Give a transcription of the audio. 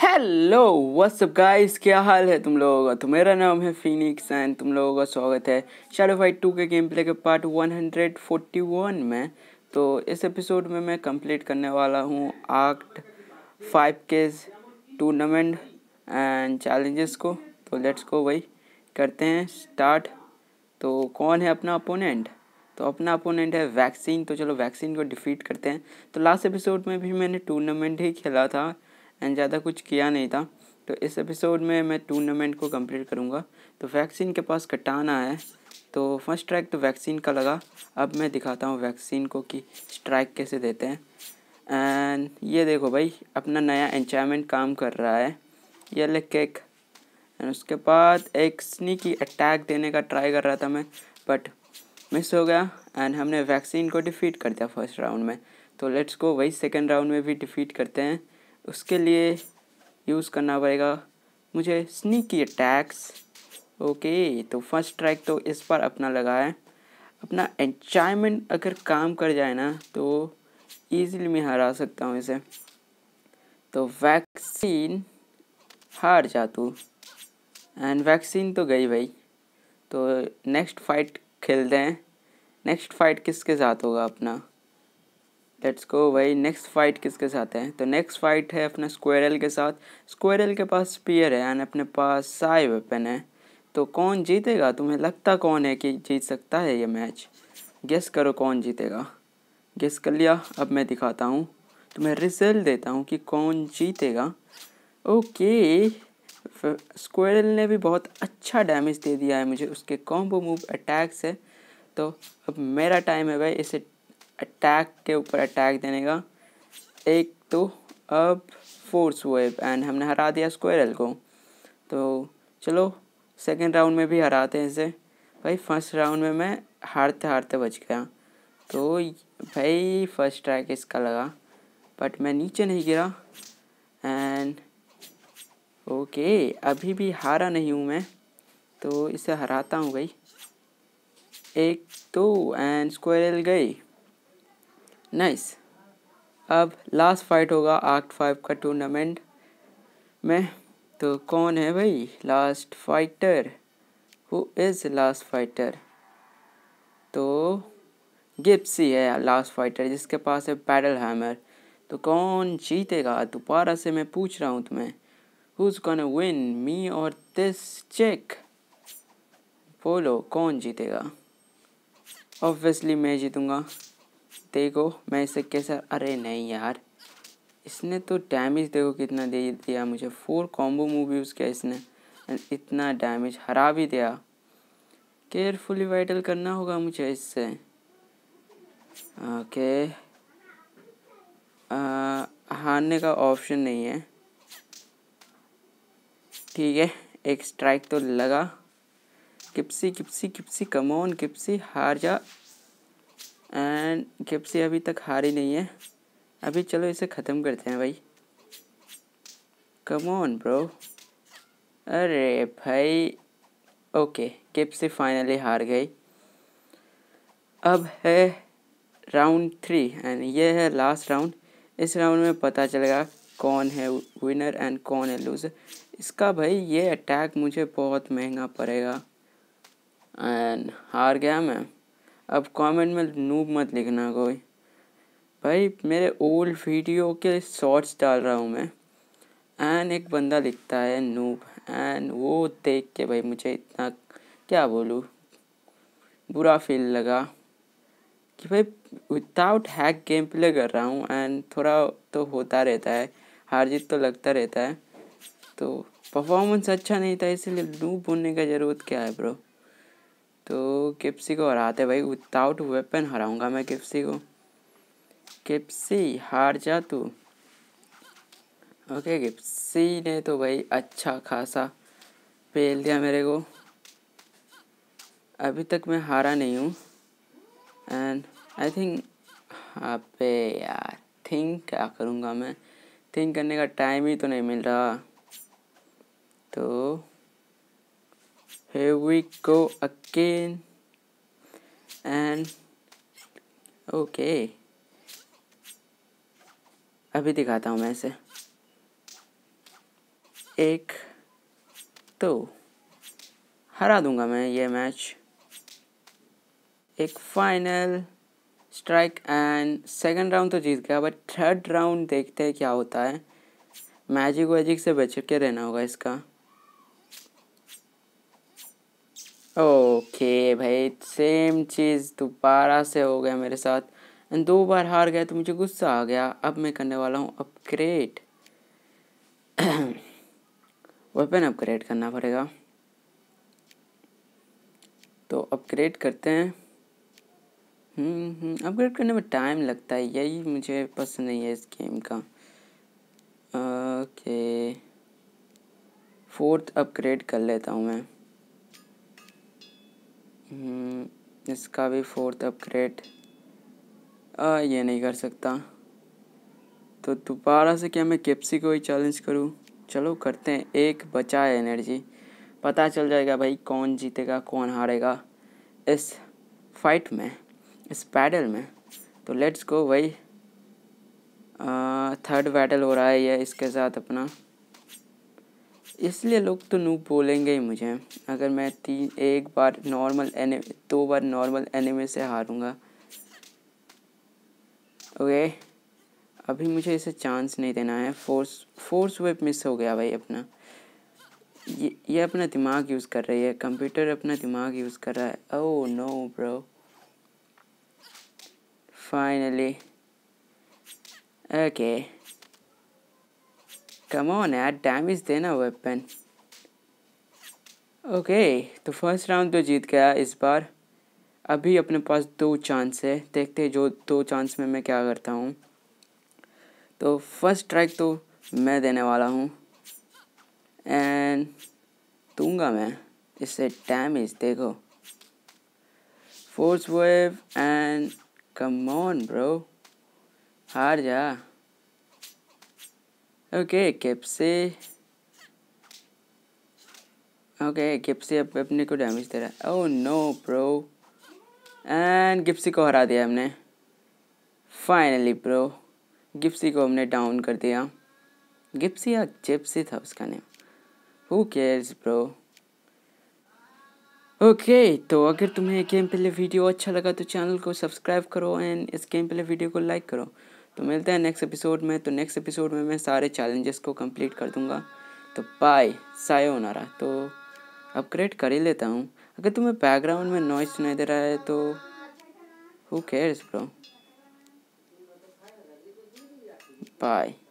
Hello what's up guys क्या हाल है तुम लोगों का तो मेरा नाम है फिनिक्स एंड तुम लोगों का स्वागत है शैडो फाइट टू के गेम प्ले के पार्ट 141 में तो इस एपिसोड में मैं कंप्लीट करने वाला हूँ आर्ट फाइव के टूर्नामेंट एंड चैलेंजेस को तो लेट्स को वही करते हैं स्टार्ट तो कौन है अपना अपोनेंट तो अपना अपोनेंट है वैक्सीन तो चलो वैक्सीन को डिफीट करते हैं तो लास्ट एपिसोड में भी मैंने टूर्नामेंट ही खेला था एंड ज़्यादा कुछ किया नहीं था तो इस एपिसोड में मैं टूर्नामेंट को कंप्लीट करूँगा तो वैक्सीन के पास कटाना है तो फर्स्ट स्ट्राइक तो वैक्सीन का लगा अब मैं दिखाता हूँ वैक्सीन को कि स्ट्राइक कैसे देते हैं एंड ये देखो भाई अपना नया एंजॉयमेंट काम कर रहा है ये ले केक एंड उसके बाद एक स्नीकी अटैक देने का ट्राई कर रहा था मैं बट मिस हो गया एंड हमने वैक्सीन को डिफीट कर दिया फर्स्ट राउंड में तो लेट्स को वही सेकेंड राउंड में भी डिफीट करते हैं उसके लिए यूज़ करना पड़ेगा मुझे स्नीकी अटैक्स ओके तो फर्स्ट ट्रैक तो इस पर अपना लगा है अपना एंजॉयमेंट अगर काम कर जाए ना तो ईजिली मैं हरा सकता हूँ इसे तो वैक्सीन हार जा तू एंड वैक्सीन तो गई भाई तो नेक्स्ट फाइट खेलते हैं नेक्स्ट फाइट किसके साथ होगा अपना लेट्स गो भाई नेक्स्ट फाइट किसके साथ है तो नेक्स्ट फाइट है अपने स्क्वेरल के साथ स्क्वेरल के पास स्पियर है एंड अपने पास साई वेपन है तो कौन जीतेगा तुम्हें लगता कौन है कि जीत सकता है ये मैच गेस करो कौन जीतेगा गेस कर लिया अब मैं दिखाता हूँ तुम्हें रिजल्ट देता हूँ कि कौन जीतेगा ओके स्क्वेरल ने भी बहुत अच्छा डैमेज दे दिया है मुझे उसके कॉम्बो मूव अटैक से तो अब मेरा टाइम है भाई इसे अटैक के ऊपर अटैक देने का एक तो अब फोर्स वेब एंड हमने हरा दिया स्क्वेरल को तो चलो सेकेंड राउंड में भी हराते हैं इसे भाई फर्स्ट राउंड में मैं हारते हारते बच गया तो भाई फर्स्ट ट्रैक इसका लगा बट मैं नीचे नहीं गिरा एंड ओके अभी भी हारा नहीं हूँ मैं तो इसे हराता हूँ भाई एक तो एंड स्क्वायरल गई नाइस अब लास्ट फाइट होगा आर्ट फाइव का टूर्नामेंट में तो कौन है भाई last fighter who is last fighter तो गिप्सी है लास्ट फाइटर जिसके पास है पैडल हैमर तो कौन जीतेगा दोबारा से मैं पूछ रहा हूँ तुम्हें इज कॉन विन मी और दिस चेक बोलो कौन जीतेगा ऑब्वियसली मैं जीतूँगा देखो मैं इसे कैसे अरे नहीं यार इसने तो डैमेज देखो कितना दे दिया मुझे फोर कॉम्बो मूव यूज़ किया इसने इतना डैमेज हरा भी दिया केयरफुली वाइटल करना होगा मुझे इससे ओके हारने का ऑप्शन नहीं है ठीक है एक स्ट्राइक तो लगा किप्सी किप्सी किप्सी कमोन किप्सी हार जा एंड गिप्सी अभी तक हारी नहीं है अभी चलो इसे ख़त्म करते हैं भाई कम ऑन ब्रो अरे भाई ओके गिप्सी फाइनली हार गई अब है राउंड थ्री एंड ये है लास्ट राउंड इस राउंड में पता चलेगा कौन है विनर एंड कौन है लूज़र इसका भाई ये अटैक मुझे बहुत महंगा पड़ेगा एंड हार गया मैं अब कमेंट में नूब मत लिखना कोई भाई मेरे ओल्ड वीडियो के शॉर्ट्स डाल रहा हूँ मैं एंड एक बंदा लिखता है नूब एंड वो देख के भाई मुझे इतना क्या बोलूँ बुरा फील लगा कि भाई विदाउट हैक गेम प्ले कर रहा हूँ एंड थोड़ा तो होता रहता है हार जीत तो लगता रहता है तो परफॉर्मेंस अच्छा नहीं था इसीलिए नूब बोलने का ज़रूरत क्या है ब्रो तो किप्सी को हराते भाई विदाउट वेपन हराऊंगा मैं किप्सी को किप्सी हार जा तू ओके किप्सी ने तो भाई अच्छा खासा पेल दिया मेरे को अभी तक मैं हारा नहीं हूँ एंड आई थिंक पे यार थिंक क्या करूँगा मैं थिंक करने का टाइम ही तो नहीं मिल रहा तो here we go again and okay अभी दिखाता हूँ मैं इसे एक तो हरा दूंगा मैं ये मैच एक final strike and second round तो जीत गया बट थर्ड राउंड देखते हैं क्या होता है मैजिक वैजिक से बच के रहना होगा इसका ओके भाई सेम चीज़ दोबारा से हो गया मेरे साथ दो बार हार गया तो मुझे गुस्सा आ गया अब मैं करने वाला हूँ अपग्रेड वेपन अपग्रेड करना पड़ेगा तो अपग्रेड करते हैं अपग्रेड हम्म, हम्म, करने में टाइम लगता है यही मुझे पसंद नहीं है इस गेम का ओके फोर्थ अपग्रेड कर लेता हूँ मैं हम्म, इसका भी फोर्थ अपग्रेड आ ये नहीं कर सकता तो दोबारा से क्या मैं कैप्सी को ही चैलेंज करूँ चलो करते हैं एक बचा है एनर्जी पता चल जाएगा भाई कौन जीतेगा कौन हारेगा इस फाइट में इस पैडल में तो लेट्स गो भाई थर्ड बैटल हो रहा है ये इसके साथ अपना इसलिए लोग तो नूब बोलेंगे ही मुझे अगर मैं तीन एक बार नॉर्मल एने दो बार नॉर्मल एनिमे से हारूंगा ओके अभी मुझे इसे चांस नहीं देना है फोर्स फोर्स वेब मिस हो गया भाई अपना ये ये अपना दिमाग यूज़ कर रही है कंप्यूटर अपना दिमाग यूज़ कर रहा है oh no bro finally okay Come on, add damage देना a weapon. ओके तो फर्स्ट राउंड तो जीत गया इस बार अभी अपने पास दो चांस है देखते हैं जो दो चांस में मैं क्या करता हूँ तो फर्स्ट ट्रैक तो मैं देने वाला हूँ एंड दूंगा मैं इससे डैमेज देखो force wave and come on bro हार जा ओके कैप से ओके गिप्सी अब अपने को डैमेज दे रहा है oh no pro and Gypsy को हरा दिया हमने फाइनली प्रो गिप्सी को हमने डाउन कर दिया गिप्सी या जिप्सी था उसका name who cares pro okay तो अगर तुम्हें गेम पहले वीडियो अच्छा लगा तो चैनल को सब्सक्राइब करो एंड इस गेम पहले वीडियो को लाइक करो तो मिलते हैं नेक्स्ट एपिसोड में तो नेक्स्ट एपिसोड में मैं सारे चैलेंजेस को कंप्लीट कर दूंगा तो बाय साय सायोनारा तो अपग्रेड कर ही लेता हूँ अगर तुम्हें बैकग्राउंड में नॉइज सुनाई दे रहा है तो हु केयर्स ब्रो बाय